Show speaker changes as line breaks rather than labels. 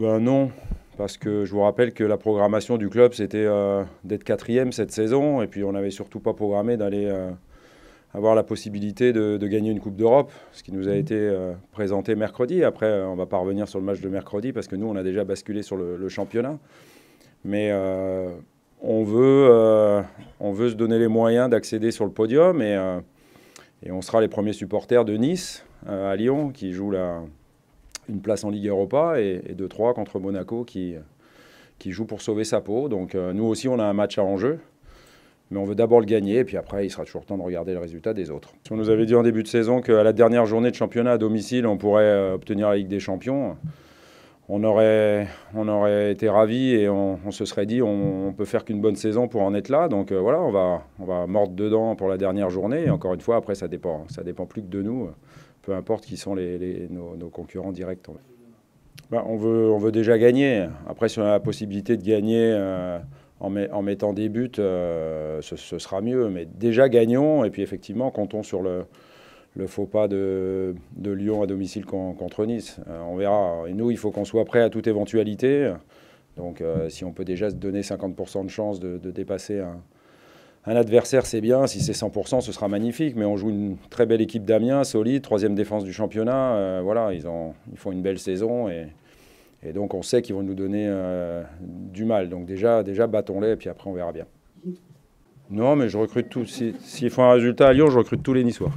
Ben non, parce que je vous rappelle que la programmation du club, c'était euh, d'être quatrième cette saison, et puis on n'avait surtout pas programmé d'aller euh, avoir la possibilité de, gagner une Coupe d'Europe, ce qui nous a mmh. été euh, présenté mercredi. Après, on ne va pas revenir sur le match de mercredi, parce que nous, on a déjà basculé sur le, championnat. Mais on, veut, on veut se donner les moyens d'accéder sur le podium, et, et on sera les premiers supporters de Nice à Lyon, qui joue la une place en Ligue Europa et, et 2-3 contre Monaco qui, joue pour sauver sa peau. Donc euh, nous aussi, on a un match à enjeu. Mais on veut d'abord le gagner, et puis après, il sera toujours temps de regarder le résultat des autres. Si on nous avait dit en début de saison qu'à la dernière journée de championnat à domicile, on pourrait euh, obtenir la Ligue des Champions, on aurait, on aurait été ravis et on, se serait dit on, peut faire qu'une bonne saison pour en être là. Donc euh, voilà, on va, on va mordre dedans pour la dernière journée. encore une fois, après, ça dépend, ça dépend plus que de nous, peu importe qui sont les, nos, concurrents directs. Ben, on, veut, on veut déjà gagner. Après, si on a la possibilité de gagner euh, en, en, mettant des buts, euh, ce, ce, sera mieux. Mais déjà gagnons et puis effectivement, comptons sur le, le faux pas de, Lyon à domicile contre Nice. Euh, on verra. Et nous, il faut qu'on soit prêt à toute éventualité. Donc euh, si on peut déjà se donner 50% de chance de, dépasser un, adversaire, c'est bien. Si c'est 100%, ce sera magnifique. Mais on joue une très belle équipe d'Amiens, solide, troisième défense du championnat. Euh, voilà, ils, ont, ils font une belle saison. Et, et donc on sait qu'ils vont nous donner du mal. Donc déjà, déjà battons-les et puis après on verra bien. Non, mais je recrute tous. s'ils font un résultat à Lyon, je recrute tous les Niçois.